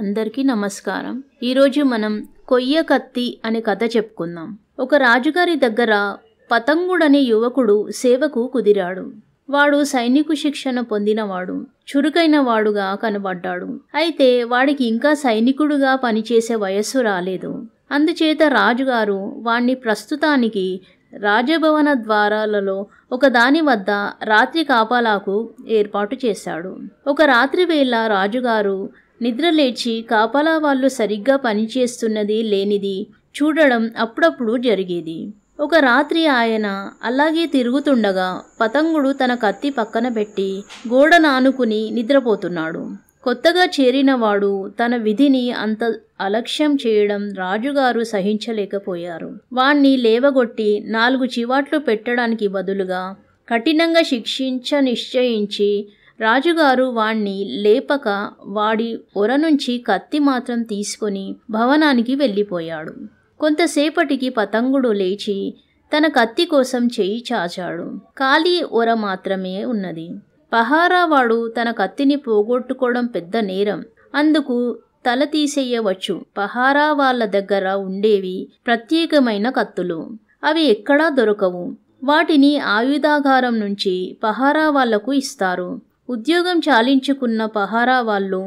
అందరికీ నమస్కారం ఈరోజు మనం కొయ్య కత్తి అనే కథ చెప్పుకుందాం ఒక రాజుగారి దగ్గర పతంగుడనే యువకుడు సేవకు కుదిరాడు వాడు సైనికు శిక్షణ పొందినవాడు చురుకైన వాడుగా కనబడ్డాడు అయితే వాడికి ఇంకా సైనికుడుగా పనిచేసే వయస్సు రాలేదు అందుచేత రాజుగారు వాణ్ణి ప్రస్తుతానికి రాజభవన ద్వారాలలో ఒకదాని వద్ద రాత్రి కాపాలాకు ఏర్పాటు చేశాడు ఒక రాత్రి వేళ రాజుగారు నిద్రలేచి కాపలా వాళ్ళు సరిగ్గా పనిచేస్తున్నది లేనిది చూడడం అప్పుడప్పుడు జరిగేది ఒక రాత్రి ఆయన అలాగే తిరుగుతుండగా పతంగుడు తన కత్తి పక్కన పెట్టి గోడ నానుకుని నిద్రపోతున్నాడు కొత్తగా చేరినవాడు తన విధిని అంత అలక్ష్యం చేయడం రాజుగారు సహించలేకపోయారు వాణ్ణి లేవగొట్టి నాలుగు చివాట్లు పెట్టడానికి బదులుగా కఠినంగా శిక్షించ నిశ్చయించి రాజుగారు వాణ్ణి లేపక వాడి ఒర నుంచి కత్తి మాత్రం తీసుకొని భవనానికి వెళ్ళిపోయాడు కొంతసేపటికి పతంగుడు లేచి తన కత్తి కోసం చేయి చాచాడు ఖాళీ ఒర మాత్రమే ఉన్నది పహారావాడు తన కత్తిని పోగొట్టుకోవడం పెద్ద నేరం అందుకు తల తీసేయవచ్చు పహారా వాళ్ళ దగ్గర ఉండేవి ప్రత్యేకమైన కత్తులు అవి ఎక్కడా దొరకవు వాటిని ఆయుధాగారం నుంచి పహారా వాళ్లకు ఇస్తారు ఉద్యోగం చాలించుకున్న పహారా వాళ్ళు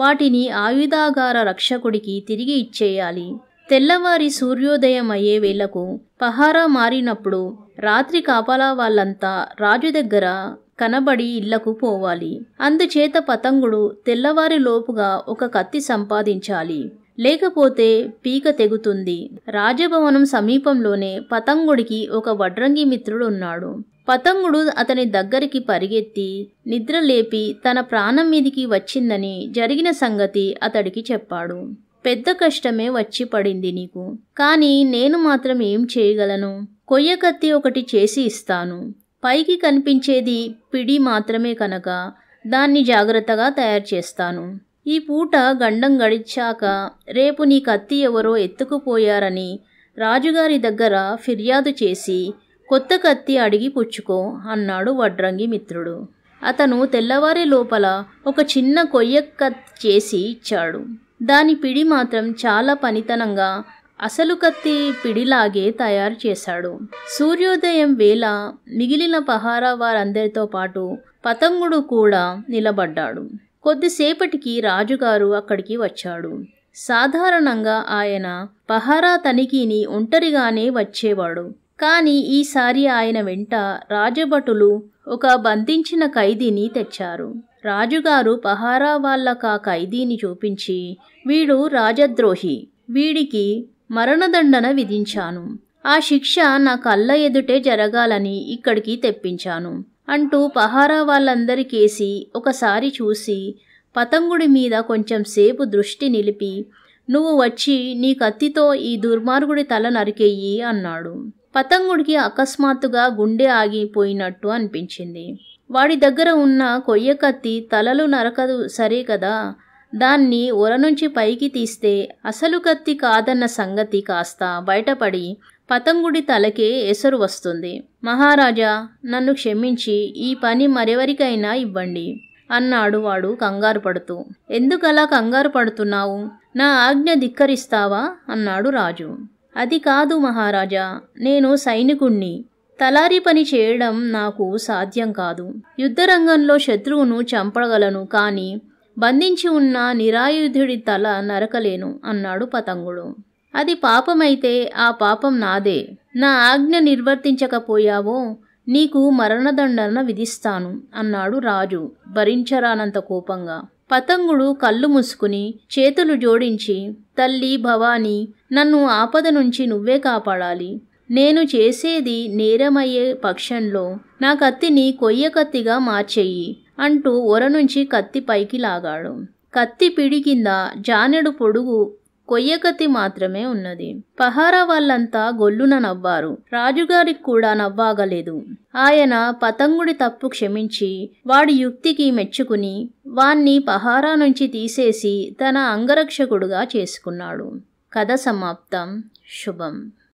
వాటిని ఆయుధాగార రక్షకుడికి తిరిగి ఇచ్చేయాలి తెల్లవారి సూర్యోదయం అయ్యే వేళకు పహారా మారినప్పుడు రాత్రి కాపలా వాళ్ళంతా రాజు దగ్గర కనబడి ఇళ్లకు పోవాలి అందుచేత పతంగుడు తెల్లవారి లోపుగా ఒక కత్తి సంపాదించాలి లేకపోతే పీక తెగుతుంది రాజభవనం సమీపంలోనే పతంగుడికి ఒక వడ్రంగి మిత్రుడు ఉన్నాడు పతంగుడు అతని దగ్గరికి పరిగెత్తి నిద్రలేపి తన ప్రాణం మీదికి వచ్చిందని జరిగిన సంగతి అతడికి చెప్పాడు పెద్ద కష్టమే వచ్చి పడింది నీకు కానీ నేను మాత్రం ఏం చేయగలను కొయ్యకత్తి ఒకటి చేసి ఇస్తాను పైకి కనిపించేది పిడి మాత్రమే కనుక దాన్ని జాగ్రత్తగా తయారు చేస్తాను ఈ పూట గండం గడిచాక రేపు నీ కత్తి ఎవరో ఎత్తుకుపోయారని రాజుగారి దగ్గర ఫిర్యాదు చేసి కొత్త కత్తి అడిగి పుచ్చుకో అన్నాడు వడ్రంగి మిత్రుడు అతను తెల్లవారే లోపల ఒక చిన్న కొయ్య కత్ చేసి ఇచ్చాడు దాని పిడి మాత్రం చాలా పనితనంగా అసలు కత్తి పిడిలాగే తయారు చేశాడు సూర్యోదయం వేళ మిగిలిన పహారా వారందరితో పాటు పతంగుడు కూడా నిలబడ్డాడు కొద్దిసేపటికి రాజుగారు అక్కడికి వచ్చాడు సాధారణంగా ఆయన పహారా తనిఖీని ఒంటరిగానే వచ్చేవాడు కానీ ఈసారి ఆయన వెంట రాజభటులు ఒక బంధించిన ఖైదీని తెచ్చారు రాజుగారు పహారా వాళ్ళక ఖైదీని చూపించి వీడు రాజద్రోహి వీడికి మరణదండన విధించాను ఆ శిక్ష నా కళ్ళ ఎదుటే జరగాలని ఇక్కడికి తెప్పించాను అంటూ పహారా వాళ్ళందరికేసి ఒకసారి చూసి పతంగుడి మీద కొంచెం సేపు దృష్టి నిలిపి నువ్వు వచ్చి నీ కత్తితో ఈ దుర్మార్గుడి తల నరికెయ్యి అన్నాడు పతంగుడికి అకస్మాత్తుగా గుండె ఆగిపోయినట్టు అనిపించింది వాడి దగ్గర ఉన్న కొయ్య కత్తి తలలు నరకదు సరే కదా దాన్ని ఒర నుంచి పైకి తీస్తే అసలు కత్తి కాదన్న సంగతి కాస్త బయటపడి పతంగుడి తలకే ఎసరు వస్తుంది మహారాజా నన్ను క్షమించి ఈ పని మరెవరికైనా ఇవ్వండి అన్నాడు వాడు కంగారు పడుతూ ఎందుకలా కంగారు పడుతున్నావు నా ఆజ్ఞ ధిక్కరిస్తావా అన్నాడు రాజు అది కాదు మహారాజా నేను సైనికుణ్ణి తలారి పని చేయడం నాకు సాధ్యం కాదు యుద్ధరంగంలో శత్రువును చంపగలను కానీ బంధించి ఉన్న నిరాయుధుడి తల నరకలేను అన్నాడు పతంగుడు అది పాపమైతే ఆ పాపం నాదే నా ఆజ్ఞ నిర్వర్తించకపోయావో నీకు మరణదండన విధిస్తాను అన్నాడు రాజు భరించరానంత కోపంగా పతంగుడు కళ్ళు మూసుకుని చేతులు జోడించి తల్లి భవానీ నన్ను ఆపద నుంచి నువ్వే కాపాడాలి నేను చేసేది నేరమయ్యే పక్షంలో నా కత్తిని కొయ్య కత్తిగా మార్చేయి అంటూ ఒర నుంచి కత్తి పైకి లాగాడు కత్తి పిడి కింద జానెడు పొడుగు కొయ్యకత్తి మాత్రమే ఉన్నది పహారా వాళ్ళంతా గొల్లున నవ్వారు రాజుగారికి కూడా నవ్వాగలేదు ఆయన పతంగుడి తప్పు క్షమించి వాడి యుక్తికి మెచ్చుకుని వాణ్ణి పహారా నుంచి తీసేసి తన అంగరక్షకుడుగా చేసుకున్నాడు కథ సమాప్తం శుభం